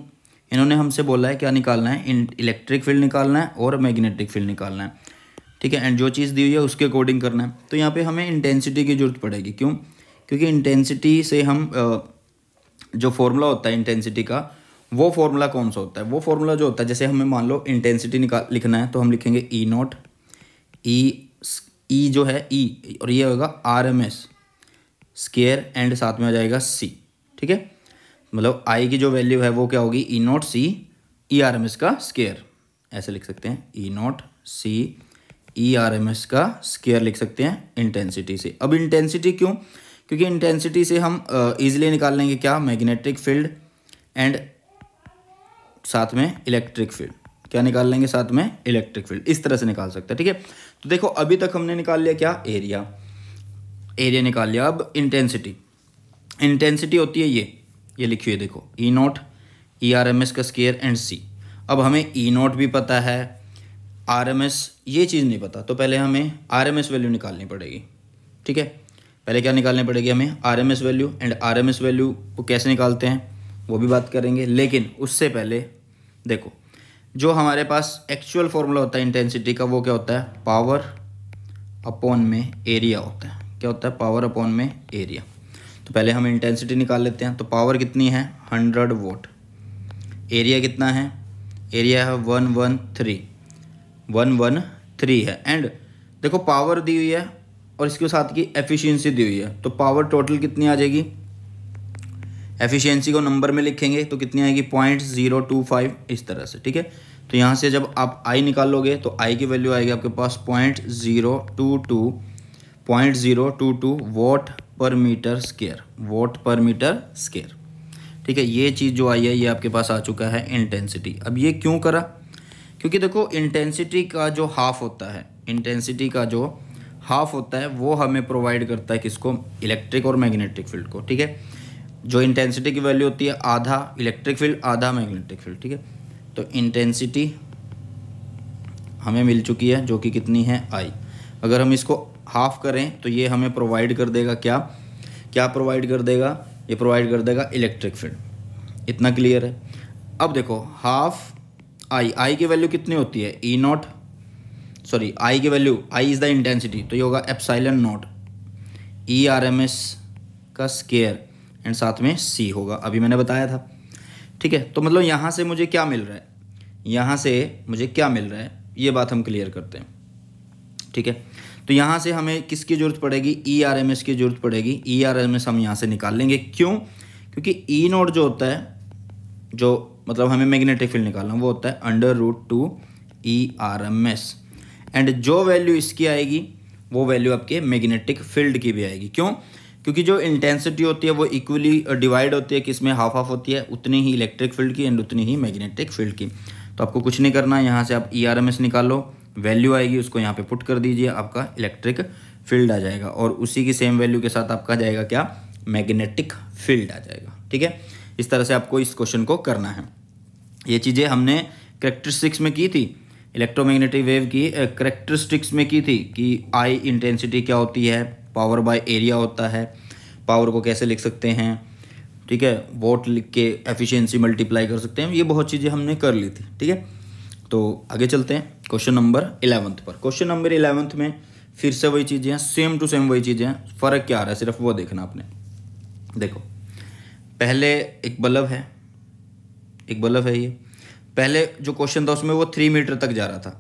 इन्होंने हमसे बोला है क्या निकालना है इलेक्ट्रिक फील्ड निकालना है और मैग्नेटिक फील्ड निकालना है ठीक है एंड जो चीज़ दी हुई है उसके अकॉर्डिंग करना है तो यहाँ पे हमें इंटेंसिटी की ज़रूरत पड़ेगी क्यों क्योंकि इंटेंसिटी से हम जो फॉर्मूला होता है इंटेंसिटी का वो फॉर्मूला कौन सा होता है वो फॉर्मूला जो होता है जैसे हमें मान लो इंटेंसिटी निकाल लिखना है तो हम लिखेंगे ई नॉट ई ई जो है ई e, और ये होगा R M S square and साथ में आ जाएगा सी ठीक है मतलब आई की जो वैल्यू है वो क्या होगी E naught C E R M S का स्केयर ऐसे लिख सकते हैं E naught C E R M S का स्केयर लिख सकते हैं इंटेंसिटी से अब इंटेंसिटी क्यों क्योंकि इंटेंसिटी से हम ईजिली निकाल लेंगे क्या मैग्नेटिक फील्ड एंड साथ में इलेक्ट्रिक फील्ड क्या निकाल लेंगे साथ में इलेक्ट्रिक फील्ड इस तरह से निकाल सकते हैं ठीक है तो देखो अभी तक हमने निकाल लिया क्या एरिया एरिया निकाल लिया अब इंटेंसिटी इंटेंसिटी होती है ये ये लिखिए देखो E naught E R M S का स्केयर एंड सी अब हमें ई नोट भी पता है आर एम एस ये चीज़ नहीं पता तो पहले हमें आर एम एस वैल्यू निकालनी पड़ेगी ठीक है पहले क्या निकालनी पड़ेगी हमें R M S value and R M S value को कैसे निकालते हैं वो भी बात करेंगे लेकिन उससे पहले देखो जो हमारे पास एक्चुअल फॉर्मूला होता है इंटेंसिटी का वो क्या होता है पावर अपॉन में एरिया होता है क्या होता है पावर अपॉन में एरिया तो पहले हम इंटेंसिटी निकाल लेते हैं तो पावर कितनी है हंड्रेड वोट एरिया कितना है एरिया है one one three one one three है एंड देखो पावर दी हुई है और इसके साथ की एफिशिएंसी दी हुई है तो पावर टोटल कितनी आ जाएगी एफिशिएंसी को नंबर में लिखेंगे तो कितनी आएगी पॉइंट जीरो टू फाइव इस तरह से ठीक है तो यहाँ से जब आप आई निकालोगे तो आई की वैल्यू आएगी आपके पास point zero two two point zero two two watt per metre square watt per metre square ठीक है ये चीज़ जो आई है ये आपके पास आ चुका है इंटेंसिटी अब ये क्यों करा क्योंकि देखो इंटेंसिटी का जो हाफ होता है इंटेंसिटी का जो हाफ होता है वो हमें प्रोवाइड करता है किसको इलेक्ट्रिक और मैग्नेटिक फील्ड को ठीक है जो इंटेंसिटी की वैल्यू होती है आधा इलेक्ट्रिक फील्ड आधा मैग्नेटिक फील्ड ठीक है तो इंटेंसिटी हमें मिल चुकी है जो कि कितनी है आई अगर हम इसको हाफ करें तो ये हमें प्रोवाइड कर देगा क्या क्या प्रोवाइड कर देगा ये प्रोवाइड कर देगा इलेक्ट्रिक फील्ड इतना क्लियर है अब देखो हाफ आई आई की वैल्यू कितनी होती है ई नॉट सॉरी आई की value I is the intensity तो ये होगा epsilon naught E R M S का स्केयर एंड साथ में सी होगा अभी मैंने बताया था ठीक है तो मतलब यहाँ से मुझे क्या मिल रहा है यहाँ से मुझे क्या मिल रहा है ये बात हम क्लियर करते हैं ठीक है तो यहाँ से हमें किसकी ज़रूरत पड़ेगी ई आर एम एस की ज़रूरत पड़ेगी ई आर एम एस हम यहाँ से निकाल लेंगे क्यों क्योंकि ई e नोट जो होता है जो मतलब हमें मैग्नेटिक फील्ड निकालना वो होता है under root two E R M S and जो वैल्यू इसकी आएगी वो वैल्यू आपके मैग्नेटिक फील्ड की भी आएगी क्यों क्योंकि जो इंटेंसिटी होती है वो इक्वली डिवाइड होती है किसमें हाफ हाफ होती है उतनी ही इलेक्ट्रिक फील्ड की एंड उतनी ही मैग्नेटिक फील्ड की तो आपको कुछ नहीं करना यहाँ से आप ई आर एम एस निकालो वैल्यू आएगी उसको यहाँ पे पुट कर दीजिए आपका इलेक्ट्रिक फील्ड आ जाएगा और उसी की सेम वैल्यू के साथ आपका जाएगा क्या मैग्नेटिक फील्ड आ जाएगा ठीक है इस तरह से आपको इस क्वेश्चन को करना है ये चीज़ें हमने करेक्टरिस्टिक्स में की थी इलेक्ट्रोमैग्नेटिक वेव की करेक्टरिस्टिक्स में की थी कि आई इंटेंसिटी क्या होती है पावर बाय एरिया होता है पावर को कैसे लिख सकते हैं ठीक है वोट लिख के एफिशिएंसी मल्टीप्लाई कर सकते हैं ये बहुत चीज़ें हमने कर ली थी ठीक है तो आगे चलते हैं क्वेश्चन नंबर इलेवंथ पर क्वेश्चन नंबर इलेवंथ में फिर से वही चीज़ें हैं सेम टू सेम वही चीज़ें हैं फ़र्क क्या आ रहा है सिर्फ वो देखना आपने देखो पहले एक बल्ब है एक बल्ब है ये पहले जो क्वेश्चन था उसमें वो थ्री मीटर तक जा रहा था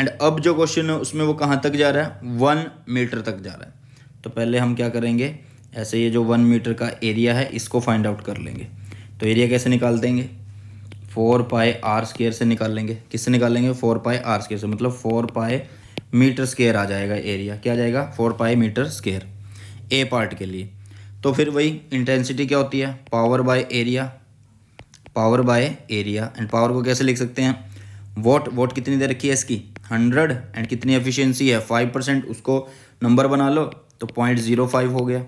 एंड अब जो क्वेश्चन है उसमें वो कहाँ तक जा रहा है वन मीटर तक जा रहा है तो पहले हम क्या करेंगे ऐसे ये जो वन मीटर का एरिया है इसको फाइंड आउट कर लेंगे तो एरिया कैसे निकाल देंगे फोर पाए आर स्केयर से निकाल लेंगे किससे निकाल लेंगे फोर पाए आर स्केयर से मतलब फोर पाए मीटर स्केयर आ जाएगा एरिया क्या आ जाएगा फोर पाए मीटर स्केयर ए पार्ट के लिए तो फिर वही इंटेंसिटी क्या होती है power by area power by area and power को कैसे लिख सकते हैं वोट वोट कितनी दे रखी है इसकी हंड्रेड एंड कितनी एफिशियंसी है फाइव परसेंट उसको नंबर बना लो तो पॉइंट ज़ीरो फाइव हो गया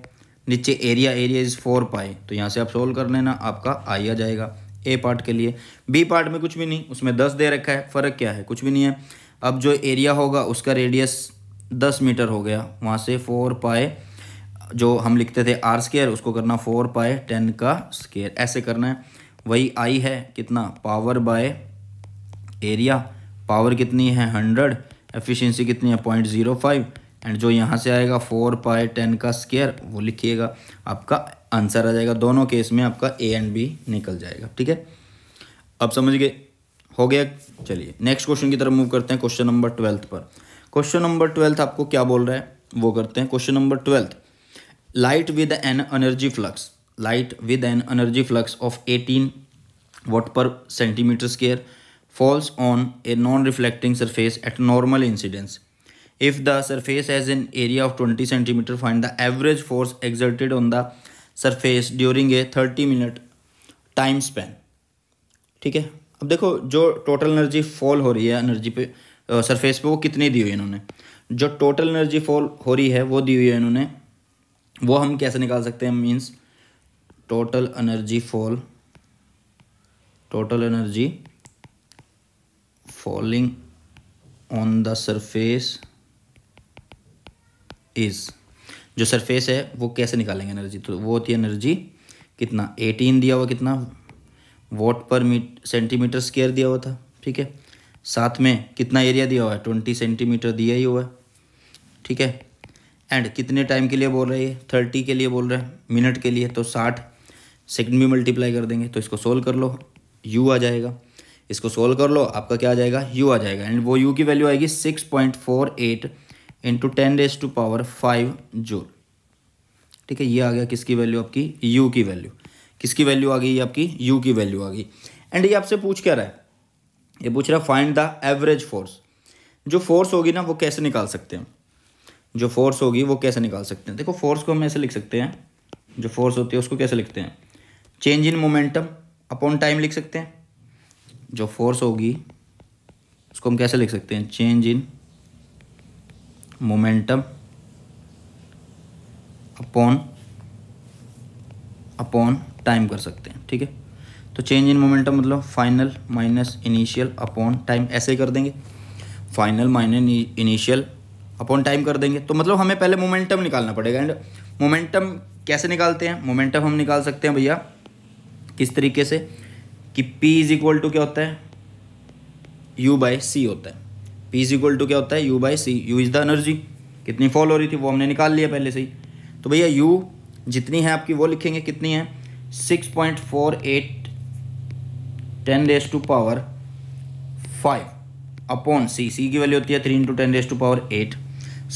नीचे area area is four pi तो यहाँ से आप सोल्व कर लेना आपका आई आ जाएगा ए पार्ट के लिए बी पार्ट में कुछ भी नहीं उसमें दस दे रखा है फ़र्क क्या है कुछ भी नहीं है अब जो एरिया होगा उसका रेडियस दस मीटर हो गया वहाँ से फोर पाए जो हम लिखते थे आर स्केयर उसको करना फोर पाए टेन का स्केयर ऐसे करना है वही आई है कितना पावर बाय एरिया पावर कितनी है हंड्रेड एफिशिएंसी कितनी है पॉइंट ज़ीरो फाइव एंड जो यहाँ से आएगा फोर पाई टेन का स्केयर वो लिखिएगा आपका आंसर आ जाएगा दोनों केस में आपका ए एंड बी निकल जाएगा ठीक है अब समझ गए हो गया चलिए नेक्स्ट क्वेश्चन की तरफ मूव करते हैं क्वेश्चन नंबर ट्वेल्थ पर क्वेश्चन नंबर ट्वेल्थ आपको क्या बोल रहा है वो करते हैं question number twelfth light with an energy flux light with an energy flux of eighteen watt per centimetre square falls on a non reflecting surface at normal incidence If the surface has an area of 20 centimetre find the average force exerted on the surface during a 30 minute time span. ठीक है अब देखो जो total energy fall हो रही है energy पे surface पे वो कितनी दी हुई है इन्होंने जो टोटल एनर्जी फॉल हो रही है वो दी हुई है इन्होंने वो हम कैसे निकाल सकते हैं means total energy fall total energy falling on the surface is जो सरफेस है वो कैसे निकालेंगे एनर्जी तो वो होती है एनर्जी कितना एटीन दिया हुआ कितना वॉट पर मीट सेंटीमीटर स्केयर दिया हुआ था ठीक है साथ में कितना एरिया दिया हुआ है ट्वेंटी सेंटीमीटर दिया ही हुआ है ठीक है एंड कितने टाइम के लिए बोल रहे हैं थर्टी के लिए बोल रहे हैं मिनट के लिए तो साठ सेकंड में मल्टीप्लाई कर देंगे तो इसको सोल्व कर लो यू आ जाएगा इसको सोल्व कर लो आपका क्या आ जाएगा यू आ जाएगा एंड वो यू की वैल्यू आएगी six point four eight into ten raise to power five joule ठीक है ये आ गया किसकी वैल्यू आपकी यू की वैल्यू किसकी वैल्यू आ गई आपकी यू की वैल्यू आ गई एंड ये आपसे पूछ क्या रहा है ये पूछ रहा है फाइंड द एवरेज फोर्स जो फोर्स होगी ना वो कैसे निकाल सकते हैं जो फोर्स होगी वो कैसे निकाल सकते हैं देखो फोर्स को हम ऐसे लिख सकते हैं जो फोर्स होती है उसको कैसे लिखते हैं change in momentum upon time लिख सकते हैं जो फोर्स होगी उसको हम कैसे लिख सकते हैं change in momentum upon upon time कर सकते हैं ठीक है तो चेंज इन मोमेंटम मतलब final minus initial upon time ऐसे ही कर देंगे final minus initial upon time कर देंगे तो मतलब हमें पहले मोमेंटम निकालना पड़ेगा एंड मोमेंटम कैसे निकालते हैं मोमेंटम हम निकाल सकते हैं भैया किस तरीके से कि पी इज इक्वल टू क्या होता है यू बाई सी होता है पी इज इक्वल टू क्या होता है U by C U is the energy कितनी फॉल हो रही थी वो हमने निकाल लिया पहले से ही तो भैया यू जितनी है आपकी वो लिखेंगे कितनी है six point four eight ten raise to power five upon C C की वैल्यू होती है three into ten raise to power eight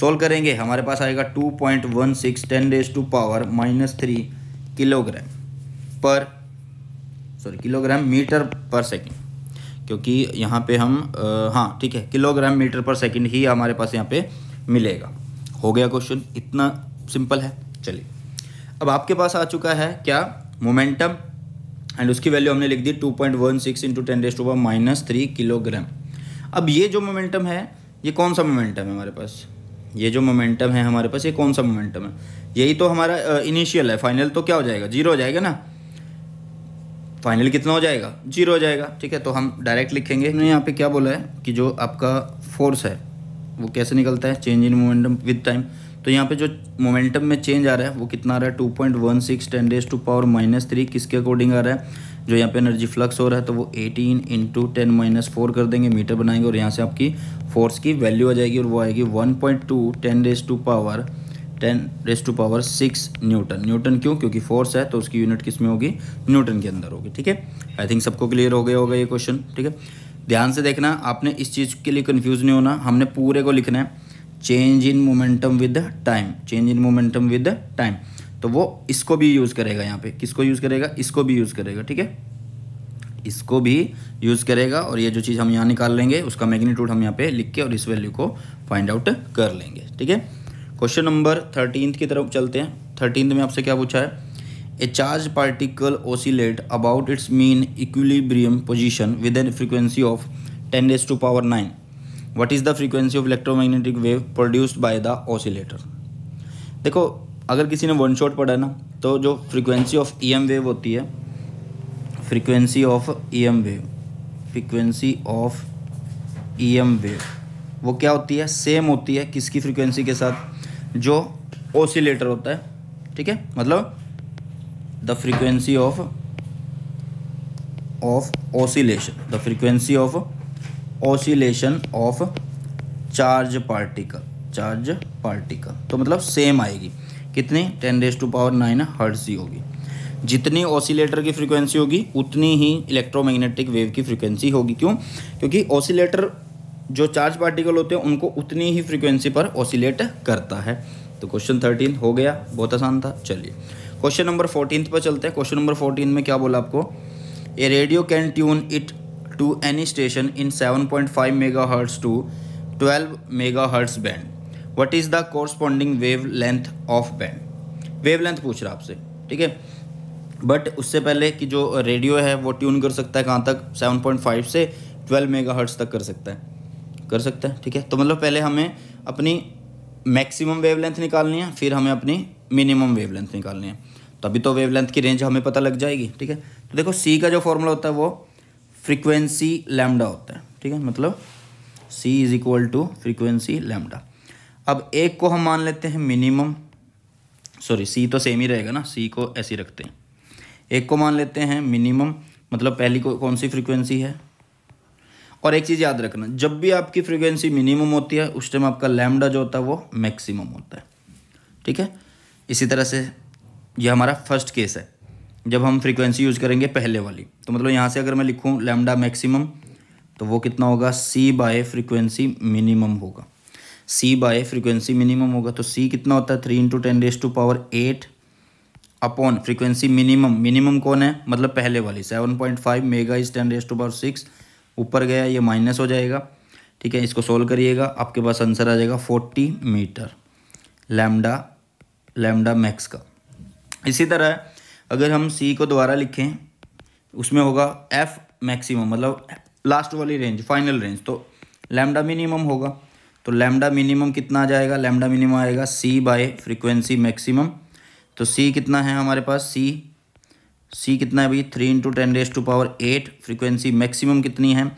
solve करेंगे हमारे पास आएगा two point one six ten raise to power minus three kilogram per sorry kilogram metre per second क्योंकि यहाँ पे हम आ, हाँ ठीक है किलोग्राम मीटर पर सेकंड ही हमारे पास यहाँ पे मिलेगा हो गया क्वेश्चन इतना सिंपल है चलिए अब आपके पास आ चुका है क्या मोमेंटम एंड उसकी वैल्यू हमने लिख दी two point one six into ten raise to minus three kilogram अब ये जो मोमेंटम है ये कौन सा मोमेंटम है हमारे पास ये जो मोमेंटम है हमारे पास ये कौन सा मोमेंटम है यही तो हमारा इनिशियल है फाइनल तो क्या हो जाएगा जीरो हो जाएगा ना फाइनल कितना हो जाएगा जीरो हो जाएगा ठीक है तो हम डायरेक्ट लिखेंगे हमने यहाँ पे क्या बोला है कि जो आपका फोर्स है वो कैसे निकलता है change in momentum with time तो यहाँ पे जो मोमेंटम में चेंज आ रहा है वो कितना आ रहा है two point one six ten raise to power minus three किसके अकॉर्डिंग आ रहा है जो यहाँ पे एनर्जी फ्लक्स हो रहा है तो वो eighteen into ten minus four कर देंगे मीटर बनाएंगे और यहाँ से आपकी फोर्स की वैल्यू आ जाएगी और वो आएगी one point two ten raise to power ten raise to power six newton newton क्यों क्योंकि फोर्स है तो उसकी यूनिट किस में होगी न्यूटन के अंदर होगी ठीक है आई थिंक सबको क्लियर हो गया होगा ये क्वेश्चन ठीक है ध्यान से देखना आपने इस चीज़ के लिए कन्फ्यूज नहीं होना हमने पूरे को लिखना है change in momentum with time change in momentum with time तो वो इसको भी यूज़ करेगा यहाँ पे किसको यूज़ करेगा इसको भी यूज़ करेगा ठीक है इसको भी यूज़ करेगा और ये जो चीज़ हम यहाँ निकाल लेंगे उसका मैग्नीट्यूड हम यहाँ पे लिख के और इस वैल्यू को फाइंड आउट कर लेंगे ठीक है क्वेश्चन नंबर थर्टीन की तरफ चलते हैं थर्टीन में आपसे क्या पूछा है a charge particle oscillate about its mean equilibrium position with an frequency of ten raise to power nine what is the frequency of electromagnetic wave produced by the oscillator देखो अगर किसी ने वन शॉट पढ़ा है ना तो जो frequency of E M wave होती है frequency of E M wave frequency of E M wave वो क्या होती है सेम होती है किसकी फ्रीक्वेंसी के साथ जो ओसिलेटर होता है ठीक है मतलब the frequency of of oscillation the frequency of oscillation of charge particle charge particle तो मतलब सेम आएगी कितनी ten raise to power nine hertz ही होगी जितनी ओसिलेटर की फ्रीक्वेंसी होगी उतनी ही इलेक्ट्रोमैग्नेटिक वेव की फ्रीक्वेंसी होगी क्यों क्योंकि ओसिलेटर जो चार्ज पार्टिकल होते हैं उनको उतनी ही फ्रिक्वेंसी पर ऑसिलेट करता है तो क्वेश्चन थर्टीन हो गया बहुत आसान था चलिए क्वेश्चन नंबर फोर्टीन पर चलते हैं क्वेश्चन नंबर फोर्टीन में क्या बोला आपको a radio can tune it to any station in seven point five mega hertz to twelve mega hertz band what is the corresponding wavelength of band wavelength पूछ रहा आपसे ठीक है but उससे पहले कि जो रेडियो है वो ट्यून कर सकता है कहाँ तक 7.5 से 12 मेगाहर्ट्ज तक कर सकता है कर सकते हैं ठीक है तो मतलब पहले हमें अपनी मैक्सिमम वेवलेंथ निकालनी है फिर हमें अपनी मिनिमम वेवलेंथ निकालनी है तभी तो वेवलेंथ की रेंज हमें पता लग जाएगी ठीक है तो देखो सी का जो फॉर्मूला होता है वो फ्रीक्वेंसी लैमडा होता है ठीक है मतलब C is equal to frequency lambda अब एक को हम मान लेते हैं मिनिमम सॉरी सी तो सेम ही रहेगा ना सी को ऐसे रखते हैं एक को मान लेते हैं मिनिमम मतलब पहली को कौन सी फ्रीक्वेंसी है और एक चीज़ याद रखना जब भी आपकी फ्रीक्वेंसी मिनिमम होती है उस टाइम आपका लैमडा जो होता है वो मैक्सिमम होता है ठीक है इसी तरह से ये हमारा फर्स्ट केस है जब हम फ्रीक्वेंसी यूज़ करेंगे पहले वाली तो मतलब यहाँ से अगर मैं लिखूँ लैमडा मैक्सिमम तो वो कितना होगा सी बाय फ्रीक्वेंसी मिनिमम होगा सी बाय फ्रीक्वेंसी मिनिमम होगा तो सी कितना होता है three into ten raise to power eight upon frequency minimum minimum कौन है मतलब पहले वाली seven point five mega is ten raise to power six ऊपर गया ये माइनस हो जाएगा ठीक है इसको सोल्व करिएगा आपके पास आंसर आ जाएगा forty metre lambda lambda max का इसी तरह अगर हम सी को दोबारा लिखें उसमें होगा एफ मैक्सिमम मतलब लास्ट वाली रेंज फाइनल रेंज तो लैमडा मिनिमम होगा तो लैमडा मिनिमम कितना आ जाएगा लैमडा मिनिमम आएगा सी बाय फ्रीक्वेंसी मैक्सिमम तो सी कितना है हमारे पास सी सी कितना है भाई three into ten raise to power eight frequency maximum कितनी है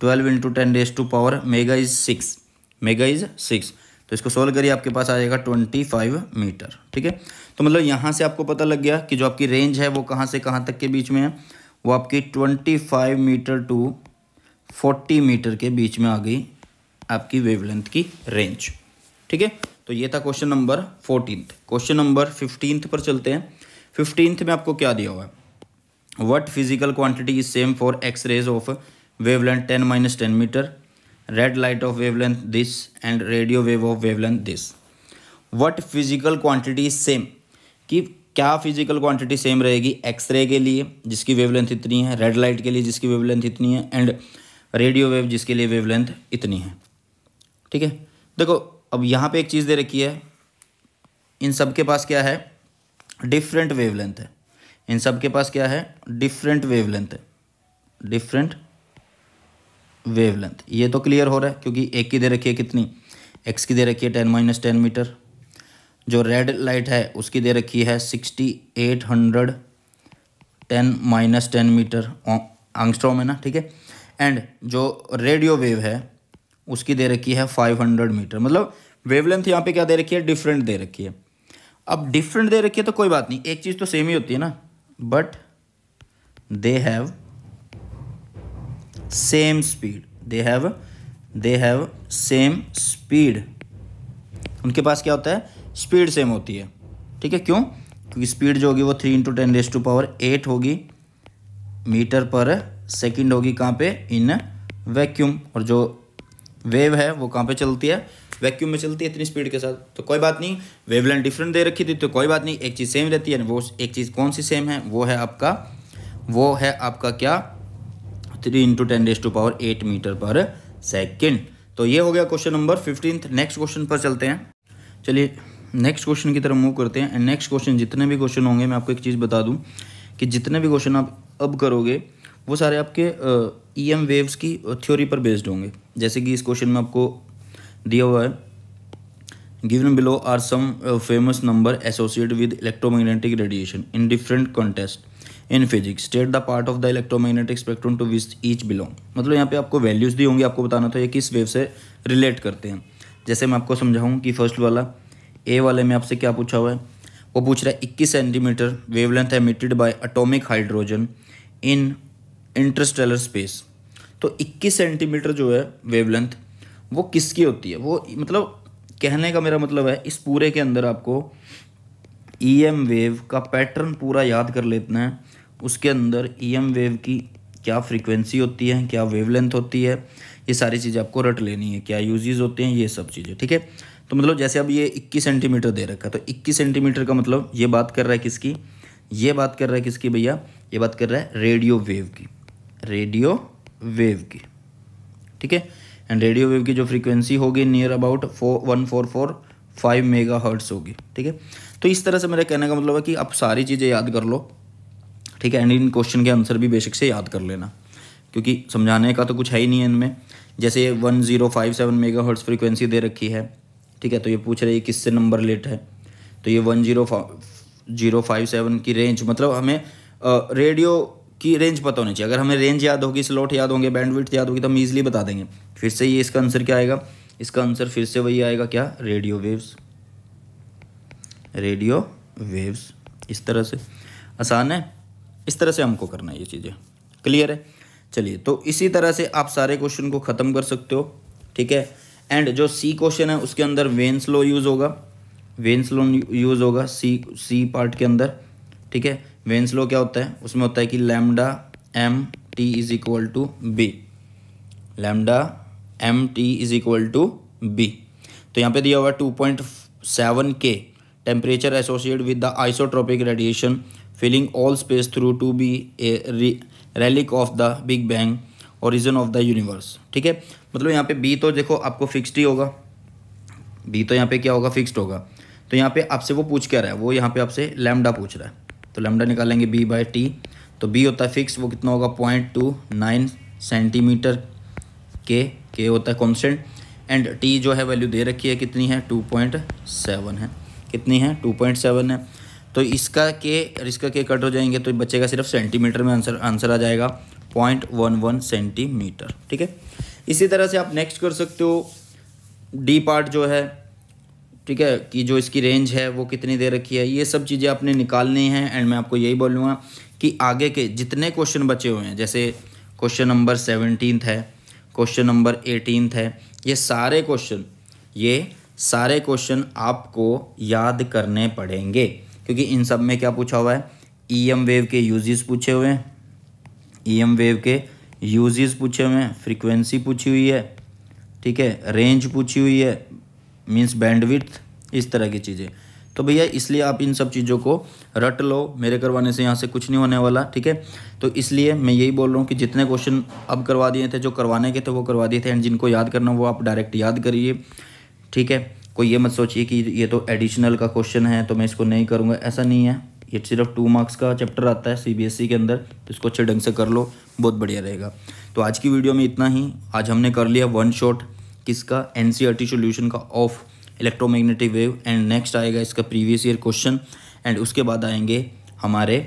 twelve into ten raise to power mega is six mega is six तो इसको सोल्व करिए आपके पास आ जाएगा ट्वेंटी फाइव मीटर ठीक है तो मतलब यहाँ से आपको पता लग गया कि जो आपकी रेंज है वो कहाँ से कहाँ तक के बीच में है वो आपकी twenty five metre to forty metre के बीच में आ गई आपकी वेवलेंथ की रेंज ठीक है तो ये था question number fourteen question number fifteenth पर चलते हैं फिफ्टींथ में आपको क्या दिया हुआ है what physical quantity is same for X rays of wavelength ten minus ten metre red light of wavelength this and radio wave of wavelength this what physical quantity is same कि क्या physical quantity same रहेगी X ray के लिए जिसकी wave length इतनी है red light के लिए जिसकी वेव लेंथ इतनी है एंड रेडियो वेव जिसके लिए वेव लेंथ इतनी है ठीक है देखो अब यहाँ पे एक चीज़ दे रखी है इन सब के पास क्या है डिफरेंट वेवलेंथ है इन सब के पास क्या है डिफरेंट वेवलेंथ है डिफरेंट वेवलेंथ ये तो क्लियर हो रहा है क्योंकि एक की दे रखी है कितनी एक्स की दे रखी है टेन माइनस टेन मीटर जो रेड लाइट है उसकी दे रखी है sixty eight hundred ten minus ten metre angstrom है ना ठीक है एंड जो रेडियो वेव है उसकी दे रखी है फाइव हंड्रेड मीटर मतलब वेवलेंथ यहाँ पे क्या दे रखी है डिफरेंट दे रखी है अब डिफरेंट दे रखी है तो कोई बात नहीं एक चीज़ तो सेम ही होती है ना but they have same speed they have they have same speed उनके पास क्या होता है स्पीड सेम होती है ठीक है क्यों क्योंकि स्पीड जो होगी वो three into ten raise to power eight होगी मीटर पर सेकंड होगी कहाँ पे इन वैक्यूम और जो वेव है वो कहाँ पे चलती है वैक्यूम में चलती है इतनी स्पीड के साथ तो कोई बात नहीं वेवलेंथ डिफरेंट दे रखी थी तो कोई बात नहीं एक चीज़ सेम रहती है वो एक चीज़ कौन सी सेम है वो है आपका वो है आपका क्या three into ten raise to power eight metre per second तो ये हो गया question number fifteen next question पर चलते हैं चलिए नेक्स्ट क्वेश्चन की तरफ मूव करते हैं एंड नेक्स्ट क्वेश्चन जितने भी क्वेश्चन होंगे मैं आपको एक चीज़ बता दूं कि जितने भी क्वेश्चन आप अब करोगे वो सारे आपके ई एम वेव्स की थ्योरी पर बेस्ड होंगे जैसे कि इस क्वेश्चन में आपको दिया हुआ है given below are some famous number associate with electromagnetic radiation in different contexts in physics state the part of the electromagnetic spectrum to which each belong मतलब यहाँ पे आपको वैल्यूज़ दी होंगी आपको बताना था ये किस वेव से रिलेट करते हैं जैसे मैं आपको समझाऊँ कि फर्स्ट वाला ए वाले में आपसे क्या पूछा हुआ है वो पूछ रहा है इक्कीस centimetre wavelength emitted by atomic hydrogen in interstellar space तो इक्कीस सेंटीमीटर जो है वेवलेंथ वो किसकी होती है वो मतलब कहने का मेरा मतलब है इस पूरे के अंदर आपको ई एम वेव का पैटर्न पूरा याद कर लेते है उसके अंदर ई एम वेव की क्या फ्रीक्वेंसी होती है क्या वेवलेंथ होती है ये सारी चीज़ें आपको रट लेनी है क्या यूजेज होते हैं ये सब चीज़ें ठीक है तो मतलब जैसे अब ये 21 सेंटीमीटर दे रखा है तो 21 सेंटीमीटर का मतलब ये बात कर रहा है किसकी ये बात कर रहा है किसकी भैया ये बात कर रहा है रेडियो वेव की रेडियो वेव की ठीक है एंड रेडियो वेव की जो फ्रीक्वेंसी होगी near about four one four four five mega megahertz होगी ठीक है तो इस तरह से मेरा कहने का मतलब है कि आप सारी चीज़ें याद कर लो ठीक है एंड इन क्वेश्चन के आंसर भी बेशक से याद कर लेना क्योंकि समझाने का तो कुछ है ही नहीं है इनमें जैसे one zero five seven megahertz frequency दे रखी है ठीक है तो ये पूछ रहे किससे नंबर लेट है तो ये one zero zero five seven की रेंज मतलब हमें रेडियो कि रेंज पता होनी चाहिए अगर हमें रेंज याद होगी स्लॉट याद होंगे बैंडविड्थ याद होगी तो हम ईजिली बता देंगे फिर से ये इसका आंसर क्या आएगा इसका आंसर फिर से वही आएगा क्या रेडियो वेव्स रेडियो वेव्स इस तरह से आसान है इस तरह से हमको करना है ये चीज़ें क्लियर है चलिए तो इसी तरह से आप सारे क्वेश्चन को ख़त्म कर सकते हो ठीक है एंड जो सी क्वेश्चन है उसके अंदर वेन्स स्लो यूज़ होगा वेन्स स्लो यूज़ होगा सी सी पार्ट के अंदर ठीक है वेन्स लो क्या होता है उसमें होता है कि lambda m T is equal to b lambda m T is equal to b तो यहाँ पे दिया हुआ टू पॉइंट सेवन के temperature associate with the isotropic radiation filling all space through to be a relic of the big bang origin of the universe ठीक है मतलब यहाँ पे बी तो देखो आपको फिक्स्ड ही होगा बी तो यहाँ पे क्या होगा फिक्स्ड होगा तो यहाँ पे आपसे वो पूछ क्या रहा है वो यहाँ पे आपसे लैमडा पूछ रहा है तो निकालेंगे बी बाई टी तो बी होता है फिक्स वो कितना होगा पॉइंट टू नाइन सेंटीमीटर के के होता है कॉन्सेंट एंड टी जो है वैल्यू दे रखी है कितनी है टू पॉइंट सेवन है कितनी है टू पॉइंट सेवन है तो इसका के और इसका के कट हो जाएंगे तो बच्चे का सिर्फ सेंटीमीटर में आंसर आंसर आ जाएगा पॉइंट वन वन सेंटीमीटर ठीक है इसी तरह से आप नेक्स्ट कर सकते हो डी पार्ट जो है ठीक है कि जो इसकी रेंज है वो कितनी दे रखी है ये सब चीज़ें आपने निकालनी हैं एंड मैं आपको यही बोलूँगा कि आगे के जितने क्वेश्चन बचे हुए हैं जैसे क्वेश्चन नंबर सेवनटीन है क्वेश्चन नंबर एटीन है ये सारे क्वेश्चन ये सारे क्वेश्चन आपको याद करने पड़ेंगे क्योंकि इन सब में क्या पूछा हुआ है ईएम e वेव के यूजेस पूछे हुए हैं ईएम e वेव के यूजेस पूछे हुए हैं फ्रीक्वेंसी पूछी हुई है ठीक है रेंज पूछी हुई है मीन्स बैंडविथ इस तरह की चीज़ें तो भैया इसलिए आप इन सब चीज़ों को रट लो मेरे करवाने से यहाँ से कुछ नहीं होने वाला ठीक है तो इसलिए मैं यही बोल रहा हूँ कि जितने क्वेश्चन अब करवा दिए थे जो करवाने के थे वो करवा दिए थे एंड जिनको याद करना वो आप डायरेक्ट याद करिए ठीक है कोई ये मत सोचिए कि ये तो एडिशनल का क्वेश्चन है तो मैं इसको नहीं करूँगा ऐसा नहीं है ये सिर्फ टू मार्क्स का चैप्टर आता है सी e के अंदर तो इसको अच्छे ढंग से कर लो बहुत बढ़िया रहेगा तो आज की वीडियो में इतना ही आज हमने कर लिया वन शॉट किसका N C R T solution का of electromagnetic wave and next आएगा इसका प्रीवियस ईयर क्वेश्चन एंड उसके बाद आएंगे हमारे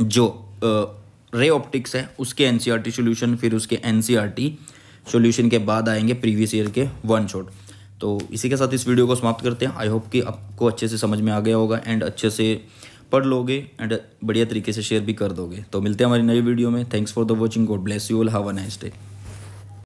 जो रे uh, ऑप्टिक्स है उसके N C R T solution फिर उसके N C R T solution के बाद आएंगे प्रीवियस ईयर के वन शॉट तो इसी के साथ इस वीडियो को समाप्त करते हैं आई होप कि आपको अच्छे से समझ में आ गया होगा एंड अच्छे से पढ़ लोगे एंड बढ़िया तरीके से शेयर भी कर दोगे तो मिलते हैं हमारी नई वीडियो में thanks for the watching God bless you all have a nice day